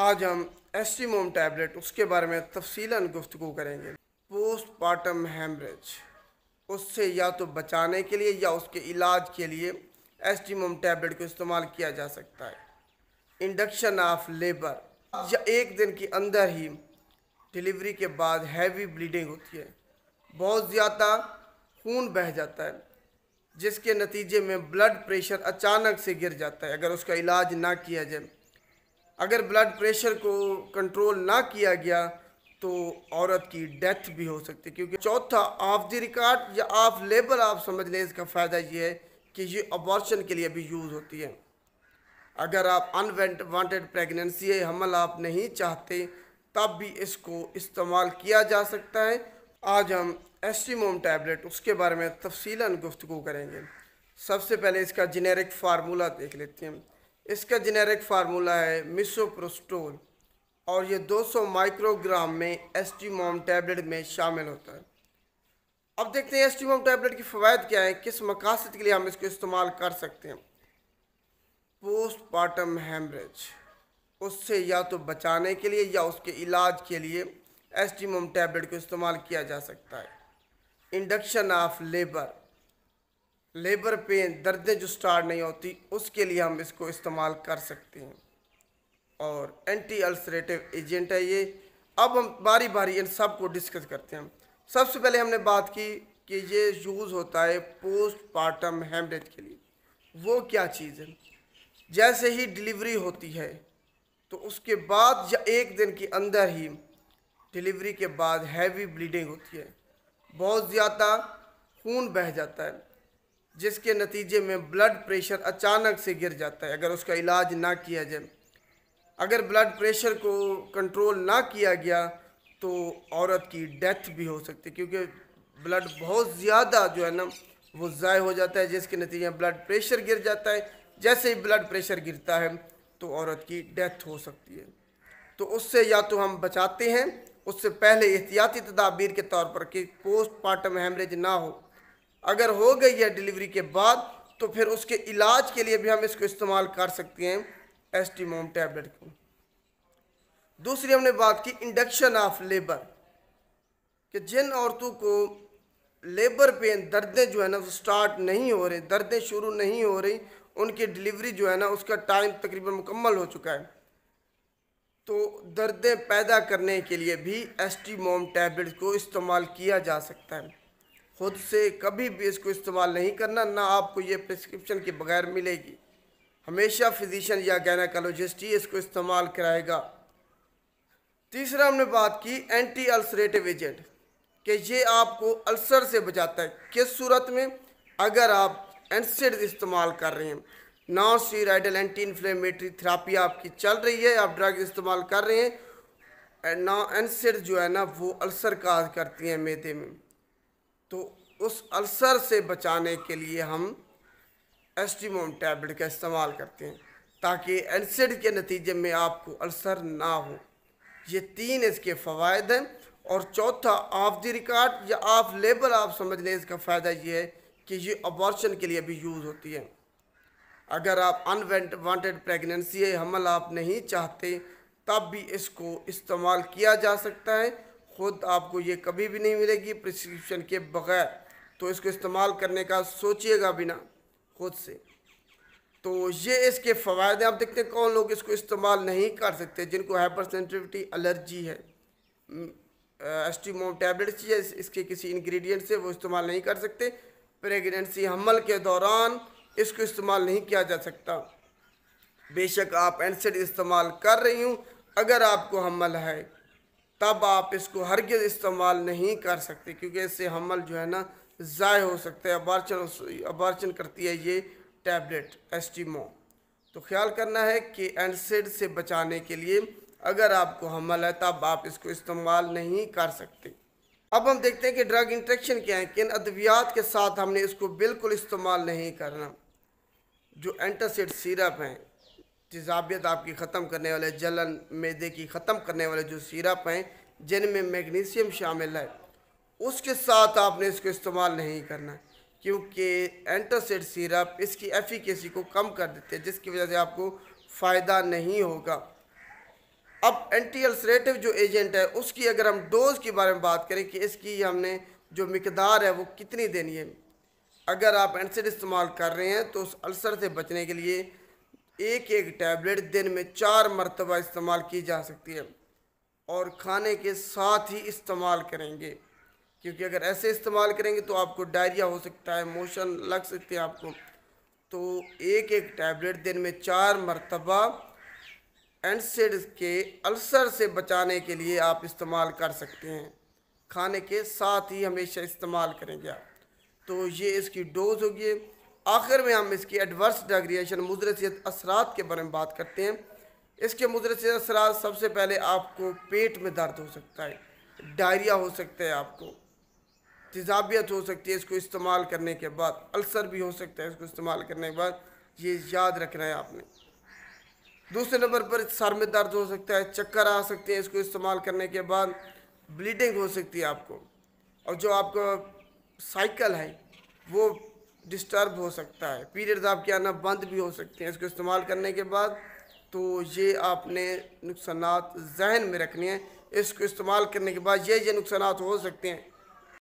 आज हम एस्टीमोम टैबलेट उसके बारे में तफसीला गुफ्तु करेंगे पोस्ट पार्टम हेमरेज उससे या तो बचाने के लिए या उसके इलाज के लिए एस्टीमोम टैबलेट को इस्तेमाल किया जा सकता है इंडक्शन ऑफ लेबर या एक दिन के अंदर ही डिलीवरी के बाद हैवी ब्लीडिंग होती है बहुत ज़्यादा खून बह जाता है जिसके नतीजे में ब्लड प्रेशर अचानक से गिर जाता है अगर उसका इलाज ना किया जाए अगर ब्लड प्रेशर को कंट्रोल ना किया गया तो औरत की डेथ भी हो सकती है क्योंकि चौथा ऑफ द रिकॉर्ड या ऑफ लेबर आप समझ लें इसका फ़ायदा ये है कि ये अबॉर्शन के लिए भी यूज़ होती है अगर आप वांटेड प्रेगनेंसी है हमल आप नहीं चाहते तब भी इसको इस्तेमाल किया जा सकता है आज हम एस्टीमोम टैबलेट उसके बारे में तफसीला गुफ्तु करेंगे सबसे पहले इसका जेनेरिक फार्मूला देख लेते हैं इसका जेनेरिक फार्मूला है मिसोप्रोस्टोल और ये 200 माइक्रोग्राम में एस्टीमोम टैबलेट में शामिल होता है अब देखते हैं एस्टीमोम टैबलेट की फ़वाद क्या है किस मकासद के लिए हम इसको इस्तेमाल कर सकते हैं पार्टम हेमरेज उससे या तो बचाने के लिए या उसके इलाज के लिए एस्टीमोम टैबलेट को इस्तेमाल किया जा सकता है induction of labour labour pain दर्दें जो स्टार्ट नहीं होती उसके लिए हम इसको इस्तेमाल कर सकते हैं और एंटी अल्सरेटिव एजेंट है ये अब हम बारी बारी इन सब को डिस्कस करते हैं सबसे पहले हमने बात की कि ये यूज़ होता है पोस्ट पार्टम हेमरेज के लिए वो क्या चीज़ है जैसे ही डिलीवरी होती है तो उसके बाद या एक दिन के अंदर ही डिलीवरी के बाद हैवी ब्लीडिंग होती है बहुत ज़्यादा खून बह जाता है जिसके नतीजे में ब्लड प्रेशर अचानक से गिर जाता है अगर उसका इलाज ना किया जाए अगर ब्लड प्रेशर को कंट्रोल ना किया गया तो औरत की डेथ भी हो सकती है क्योंकि ब्लड बहुत ज़्यादा जो है ना वो ज़ाय हो जाता है जिसके नतीजे में ब्लड प्रेशर गिर जाता है जैसे ही ब्लड प्रेशर गिरता है तो औरत की डेथ हो सकती है तो उससे या तो हम बचाते हैं उससे पहले एहतियाती तदाबीर के तौर पर कि पोस्टमार्टम हेमरेज ना हो अगर हो गई है डिलीवरी के बाद तो फिर उसके इलाज के लिए भी हम इसको इस्तेमाल कर सकते हैं एस्टीमोम टैबलेट को दूसरी हमने बात की इंडक्शन ऑफ लेबर कि जिन औरतों को लेबर पेन दर्दें जो है ना वो स्टार्ट नहीं हो रही दर्दें शुरू नहीं हो रही उनकी डिलीवरी जो है ना उसका टाइम तकरीबन मुकम्मल हो चुका है तो दर्दें पैदा करने के लिए भी एस्टीमोम टैबलेट को इस्तेमाल किया जा सकता है खुद से कभी भी इसको इस्तेमाल नहीं करना ना आपको ये प्रिस्क्रिप्शन के बगैर मिलेगी हमेशा फिजिशियन या गैनाकोलोजिस्ट ही इसको इस्तेमाल कराएगा तीसरा हमने बात की एंटी अल्सरेटिव एजेंट कि ये आपको अल्सर से बचाता है किस सूरत में अगर आप एंसिड इस्तेमाल कर रहे हैं non steroidal anti inflammatory therapy आपकी चल रही है आप ड्रग इस्तेमाल कर रहे हैं ना एंसिड जो है ना वो अल्सर काज करती हैं मेदे में तो उस अल्सर से बचाने के लिए हम एस्टिमोम टैबलेट का इस्तेमाल करते हैं ताकि एनसिड के नतीजे में आपको अल्सर ना हो ये तीन इसके फ़वाद हैं और चौथा ऑफ द रिकॉर्ड या ऑफ लेबल आप समझ लें इसका फ़ायदा ये है कि ये अबॉर्शन के लिए भी यूज़ होती है अगर आप अनवांटेड प्रेगनेंसी हमल आप नहीं चाहते तब भी इसको इस्तेमाल किया जा सकता है खुद आपको ये कभी भी नहीं मिलेगी प्रिस्क्रिप्शन के बगैर तो इसको इस्तेमाल करने का सोचिएगा बिना खुद से तो ये इसके फ़ायदे आप देखते हैं कौन लोग इसको इस्तेमाल नहीं कर सकते जिनको हाइपर सेंसिटिविटी एलर्जी है एस्टीमोम हम्म, टैबलेट्स या इसके किसी इंग्रेडिएंट से वो इस्तेमाल नहीं कर सकते प्रेगनेंसी हमल के दौरान इसको इस्तेमाल नहीं किया जा सकता बेशक आप एनसेड इस्तेमाल कर रही हूँ अगर आपको हमल है तब आप इसको हरगिज़ इस्तेमाल नहीं कर सकते क्योंकि इससे हमल जो है ना ज़ाय हो सकता है अबार्चन अबार्चन करती है ये टैबलेट एस्टिमो तो ख्याल करना है कि एनसिड से बचाने के लिए अगर आपको हमल है तब आप इसको इस्तेमाल नहीं कर सकते अब हम देखते हैं कि ड्रग इंट्रेक्शन क्या है किन अद्वियात के साथ हमने इसको बिल्कुल इस्तेमाल नहीं करना जो एंटासिड सिरप हैं तजाबियत आपकी ख़त्म करने वाले जलन मैदे की ख़त्म करने वाले जो सिरप हैं जिनमें मैग्नीशियम शामिल है उसके साथ आपने इसको इस्तेमाल नहीं करना क्योंकि एंटासिड सिरप इसकी एफिकेसी को कम कर देते हैं जिसकी वजह से आपको फ़ायदा नहीं होगा अब एंटी अल्सरेटिव जो एजेंट है उसकी अगर हम डोज़ के बारे में बात करें कि इसकी हमने जो मकदार है वो कितनी देनी है अगर आप एंटसिड इस्तेमाल कर रहे हैं तो उस अल्सर से बचने के लिए एक एक टैबलेट दिन में चार मरतबा इस्तेमाल की जा सकती है और खाने के साथ ही इस्तेमाल करेंगे क्योंकि अगर ऐसे इस्तेमाल करेंगे तो आपको डायरिया हो सकता है मोशन लग सकते हैं आपको तो एक एक टैबलेट दिन में चार मरतबा एंडसेड के अल्सर से बचाने के लिए आप इस्तेमाल कर सकते हैं खाने के साथ ही हमेशा इस्तेमाल करेंगे आप तो ये इसकी डोज़ होगी आखिर में हम इसकी एडवर्स डाग्रिएशन मुदरसियत असरा के बारे में बात करते हैं इसके मुदरसियत असरा सबसे पहले आपको पेट में दर्द हो सकता है डायरिया हो सकता है आपको तजाबियत हो सकती है इसको इस्तेमाल करने के बाद अल्सर भी हो सकता है इसको इस्तेमाल करने के बाद ये याद रखना है आपने दूसरे नंबर पर सर में दर्द हो सकता है चक्कर आ सकते हैं इसको इस्तेमाल करने के बाद ब्लीडिंग हो सकती है आपको और जो आपका साइकिल है वो डिस्टर्ब हो सकता है पीरियड्स आपके आना बंद भी हो सकते हैं इसको इस्तेमाल करने के बाद तो ये आपने नुकसान जहन में रखने हैं इसको इस्तेमाल करने के बाद ये ये नुकसान हो सकते हैं